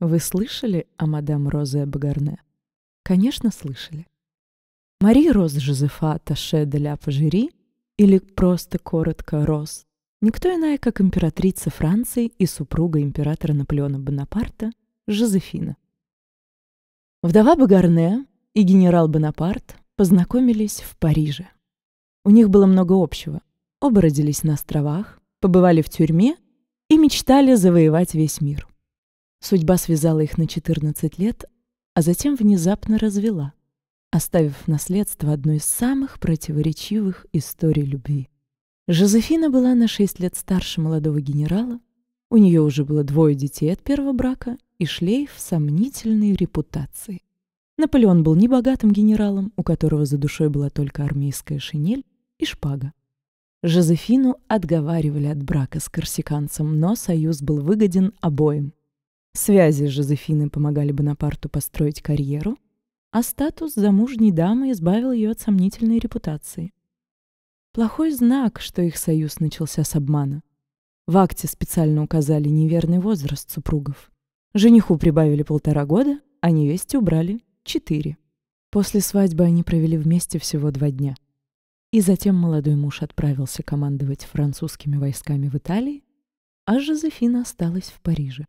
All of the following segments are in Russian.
Вы слышали о мадам Розе Багарне? Конечно, слышали. Мари Роз Жозефа Таше де ля Пажери, или просто коротко Роз, никто иная, как императрица Франции и супруга императора Наполеона Бонапарта Жозефина. Вдова Багарне и генерал Бонапарт познакомились в Париже. У них было много общего. Оба родились на островах, побывали в тюрьме и мечтали завоевать весь мир. Судьба связала их на 14 лет, а затем внезапно развела, оставив в наследство одну из самых противоречивых историй любви. Жозефина была на 6 лет старше молодого генерала, у нее уже было двое детей от первого брака и шлейф сомнительной репутации. Наполеон был небогатым генералом, у которого за душой была только армейская шинель и шпага. Жозефину отговаривали от брака с корсиканцем, но союз был выгоден обоим. Связи Жозефины помогали Бонапарту построить карьеру, а статус замужней дамы избавил ее от сомнительной репутации. Плохой знак, что их союз начался с обмана. В акте специально указали неверный возраст супругов. Жениху прибавили полтора года, а невесте убрали четыре. После свадьбы они провели вместе всего два дня. И затем молодой муж отправился командовать французскими войсками в Италии, а Жозефина осталась в Париже.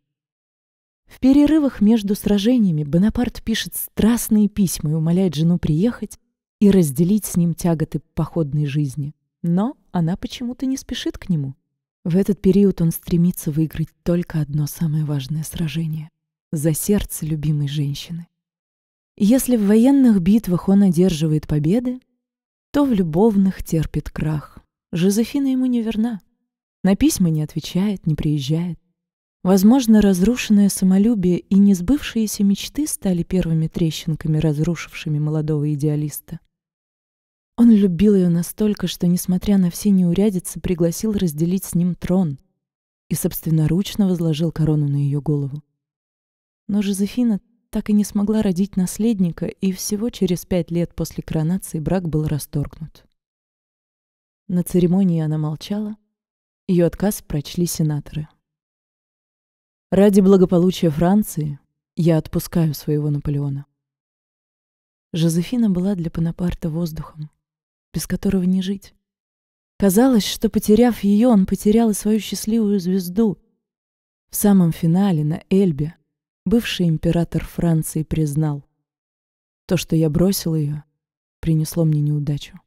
В перерывах между сражениями Бонапарт пишет страстные письма и умоляет жену приехать и разделить с ним тяготы походной жизни. Но она почему-то не спешит к нему. В этот период он стремится выиграть только одно самое важное сражение — за сердце любимой женщины. Если в военных битвах он одерживает победы, то в любовных терпит крах. Жозефина ему не верна. На письма не отвечает, не приезжает. Возможно, разрушенное самолюбие и несбывшиеся мечты стали первыми трещинками, разрушившими молодого идеалиста. Он любил ее настолько, что, несмотря на все неурядицы, пригласил разделить с ним трон и собственноручно возложил корону на ее голову. Но Жозефина так и не смогла родить наследника, и всего через пять лет после коронации брак был расторгнут. На церемонии она молчала. Ее отказ прочли сенаторы. Ради благополучия Франции я отпускаю своего Наполеона. Жозефина была для Бонапарта воздухом, без которого не жить. Казалось, что, потеряв ее, он потерял и свою счастливую звезду. В самом финале на Эльбе бывший император Франции признал, то, что я бросил ее, принесло мне неудачу.